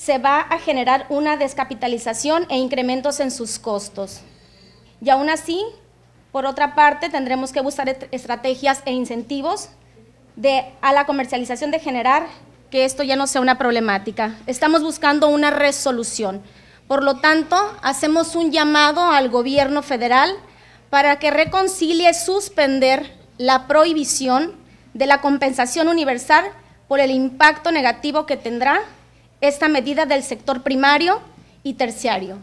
se va a generar una descapitalización e incrementos en sus costos. Y aún así, por otra parte, tendremos que buscar estrategias e incentivos a la comercialización de generar que esto ya no sea una problemática. Estamos buscando una resolución. Por lo tanto, hacemos un llamado al gobierno federal para que reconcilie suspender la prohibición de la compensación universal por el impacto negativo que tendrá esta medida del sector primario y terciario.